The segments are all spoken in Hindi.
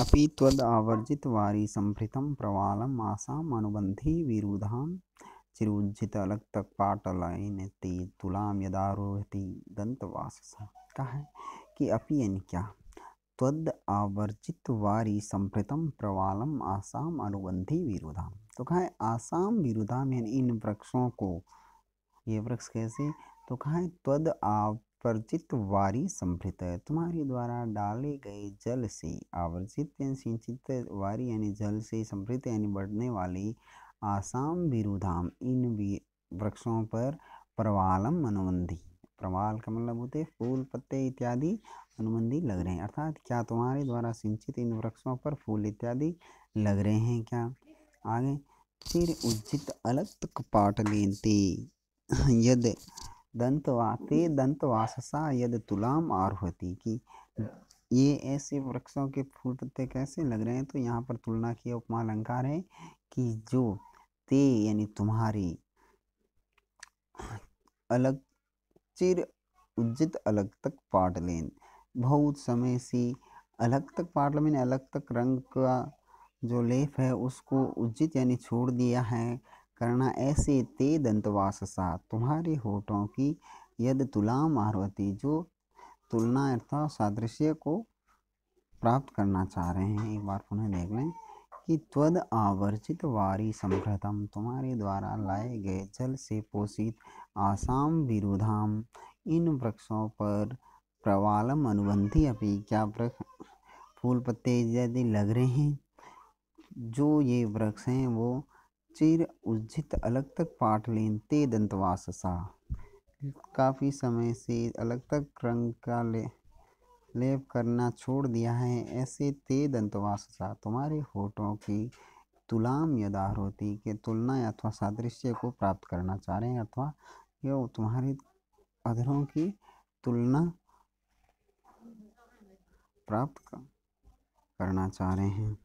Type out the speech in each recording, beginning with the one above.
अपि त्वदावर्जितवारिसम्भृतं प्रवालम् आसामनुबन्धी विरुधां चिरुज्झितलक्तपाटलयेन ते तुलां यदारोहति दन्तवाससा कहा है कि अपि यानी क्या त्वद आवर्जित वारी संभृतम प्रवालम आसाम अनुबंधी विरोधाम तो कहा है आसाम विरोधाम यानी इन वृक्षों को ये वृक्ष कैसे तो कहा है त्वद आव वर्जित वारी संभृत तुम्हारे द्वारा डाले गए जल से आवर्जित यानी सिंचित वारी यानी जल से संभृत यानी बढ़ने वाली आसाम विरुधाम इन वृक्षों पर प्रवालम अनुबंधी प्रवाल का मतलब होते फूल पत्ते इत्यादि अनुबंधी लग रहे हैं अर्थात क्या तुम्हारे द्वारा सिंचित इन वृक्षों पर फूल इत्यादि लग रहे हैं क्या आगे फिर उज्जित अलग कपाट लेते यद ते हम्म। दंतवाससा यद तुलाम आरोहती कि ये ऐसे वृक्षों के फूल पत्ते कैसे लग रहे हैं तो यहाँ पर तुलना की उपमा अलंकार है कि जो ते यानी तुम्हारी अलग चिर उज्जित अलग तक पाट बहुत समय से अलग तक पार्लियामेंट अलग तक रंग का जो लेप है उसको उज्जित यानी छोड़ दिया है करना ऐसे ते दंतवास सा तुम्हारे होठों की यद तुला मारवती जो तुलना अर्थात सादृश्य को प्राप्त करना चाह रहे हैं एक बार पुनः देख लें कि त्वद आवर्जित वारी संभृतम तुम्हारे द्वारा लाए गए जल से पोषित आसाम विरुधाम इन वृक्षों पर प्रवालम अनुबंधी अभी क्या वृक्ष फूल पत्ते इत्यादि लग रहे हैं जो ये वृक्ष हैं वो चिर उज्जित अलग तक पाठ लेन ते दंतवाससा काफ़ी समय से अलग तक रंग का ले लेप करना छोड़ दिया है ऐसे ते दंतवाससा तुम्हारे होठों की तुलाम होती के तुलना अथवा सादृश्य को प्राप्त करना चाह रहे हैं अथवा यो तुम्हारे अधरों की तुलना प्राप्त करना चाह रहे हैं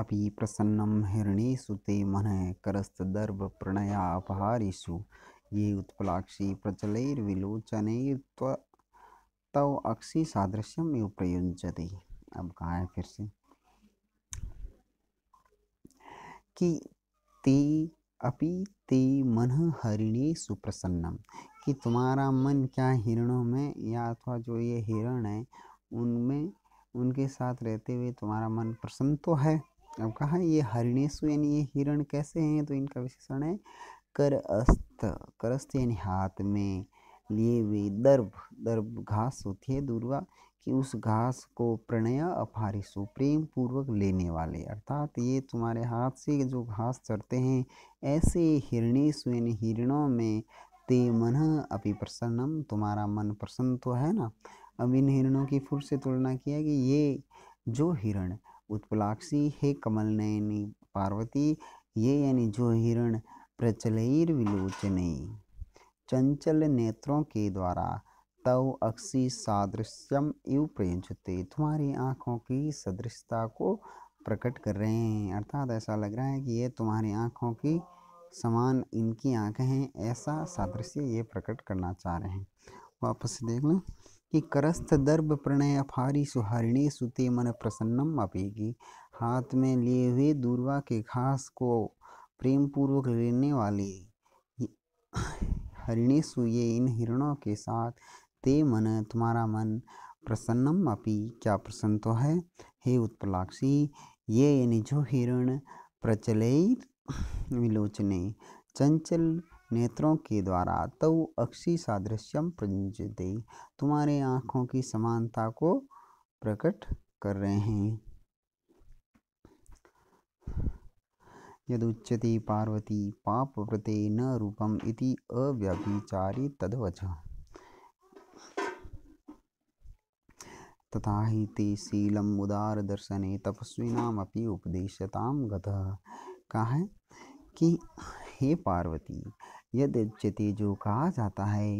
अभी प्रसन्न हिरणेषु ते करस्तर्भ प्रणयापहारिषु ये उत्पलाक्षी प्रचलोचन तव अक्षि सादृश्यम ये प्रयुंजते अब कहा है फिर से कि ते अपि ते मन हरिणी सुप्रसन्न कि तुम्हारा मन क्या हिरणों में या अथवा जो ये हिरण है उनमें उनके साथ रहते हुए तुम्हारा मन प्रसन्न तो है अब कहा ये हरिणेशु यानी ये हिरण कैसे हैं तो इनका विशेषण है करअस्त करस्त यानी हाथ में लिए हुए दर्भ दर्भ घास होती है दुर्गा कि उस घास को प्रणय अपहारिशु प्रेम पूर्वक लेने वाले अर्थात ये तुम्हारे हाथ से जो घास चढ़ते हैं ऐसे हिरणेशु यानी हिरणों में ते मन अपि प्रसन्नम तुम्हारा मन प्रसन्न तो है ना अब इन हिरणों की फुर से तुलना किया कि ये जो हिरण उत्पलाक्षी हे कमल नयनी पार्वती ये यानी जो हिरण प्रचलैर विलोचनी चंचल नेत्रों के द्वारा तव अक्षी सादृश्यम इव प्रयुजते तुम्हारी आँखों की सदृशता को प्रकट कर रहे हैं अर्थात ऐसा लग रहा है कि ये तुम्हारी आँखों की समान इनकी आँखें हैं ऐसा सादृश्य ये प्रकट करना चाह रहे हैं वापस देख लें कि करस्थ दर्भ प्रणय अफारी सुहारिणी सुते मन प्रसन्नम अपेगी हाथ में लिए हुए दूरवा के घास को प्रेम पूर्वक लेने वाली हरिणी सुये इन हिरणों के साथ ते मन तुम्हारा मन प्रसन्नम अपि क्या प्रसन्न तो है हे उत्पलाक्षी ये निजो हिरण प्रचलित विलोचने चंचल नेत्रों के द्वारा तव अक्षी सादृश्यम प्रयुजते तुम्हारे आँखों की समानता को प्रकट कर रहे हैं यदुच्यते पार्वती पाप व्रते न रूपम इति अव्यभिचारी तदवच तथा ही ते शीलम उदार दर्शने तपस्विनामपि उपदेशता गतः कहा है कि हे पार्वती यद्यचति जो कहा जाता है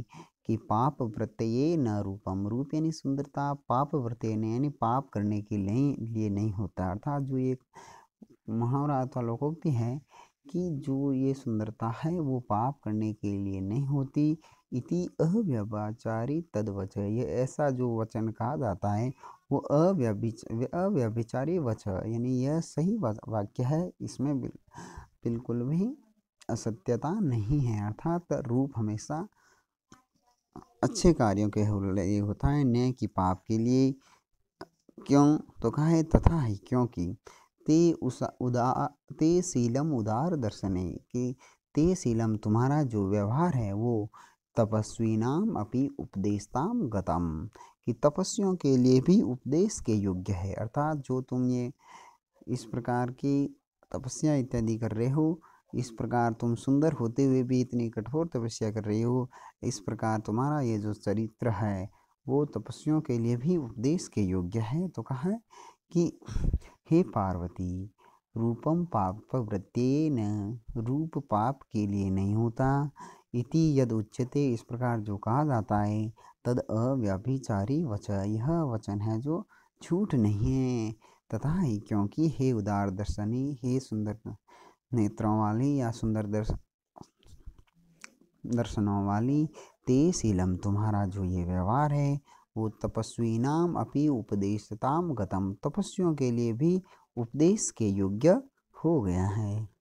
कि पाप व्रत्यय न रूपम रूप यानी सुंदरता पाप ने यानी पाप करने के लिए नहीं होता अर्थात जो ये मुहावरा अथवा लोकोक्ति है कि जो ये सुंदरता है वो पाप करने के लिए नहीं होती इति अव्यभिचारी तद्वच ये ऐसा जो वचन कहा जाता है वो अव्यभिच अव्यभिचारी वच यानी यह सही वाक्य है इसमें बिल्कुल भी असत्यता नहीं है अर्थात रूप हमेशा अच्छे कार्यों के लिए होता है न्याय की पाप के लिए क्यों तो कहा है तथा है क्योंकि ते उस उदा ते शीलम उदार है कि ते शीलम तुम्हारा जो व्यवहार है वो तपस्वी नाम अपनी उपदेशताम गतम कि तपस्वियों के लिए भी उपदेश के योग्य है अर्थात जो तुम ये इस प्रकार की तपस्या इत्यादि कर रहे हो इस प्रकार तुम सुंदर होते हुए भी इतनी कठोर तपस्या कर रहे हो इस प्रकार तुम्हारा ये जो चरित्र है वो तपस्वियों के लिए भी उपदेश के योग्य है तो कहा है कि हे पार्वती रूपम पाप वृत्न रूप पाप के लिए नहीं होता इति यद उच्यते इस प्रकार जो कहा जाता है तद अव्यभिचारी वचन यह वचन है जो छूट नहीं है तथा ही क्योंकि हे उदार दर्शनी हे सुंदर नेत्रों वाली या सुंदर दर्शन दर्शनों वाली ते शीलम तुम्हारा जो ये व्यवहार है वो तपस्वी नाम अपनी उपदेशताम गतम तपस्वियों के लिए भी उपदेश के योग्य हो गया है